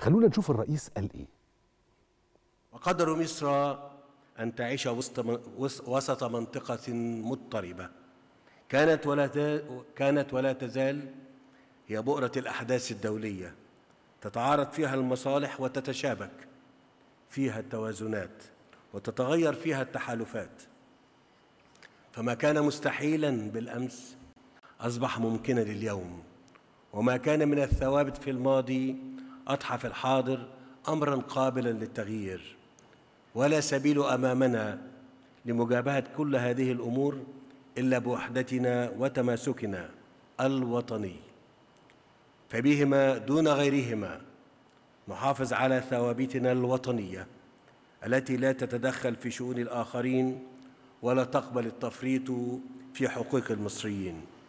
خلونا نشوف الرئيس قال إيه وقدر مصر أن تعيش وسط, وسط منطقة مضطربة كانت ولا, كانت ولا تزال هي بؤرة الأحداث الدولية تتعارض فيها المصالح وتتشابك فيها التوازنات وتتغير فيها التحالفات فما كان مستحيلا بالأمس أصبح ممكنا لليوم وما كان من الثوابت في الماضي أطحف الحاضر أمرا قابلا للتغيير ولا سبيل أمامنا لمجابهة كل هذه الأمور إلا بوحدتنا وتماسكنا الوطني فبهما دون غيرهما نحافظ على ثوابتنا الوطنيه التي لا تتدخل في شؤون الآخرين ولا تقبل التفريط في حقوق المصريين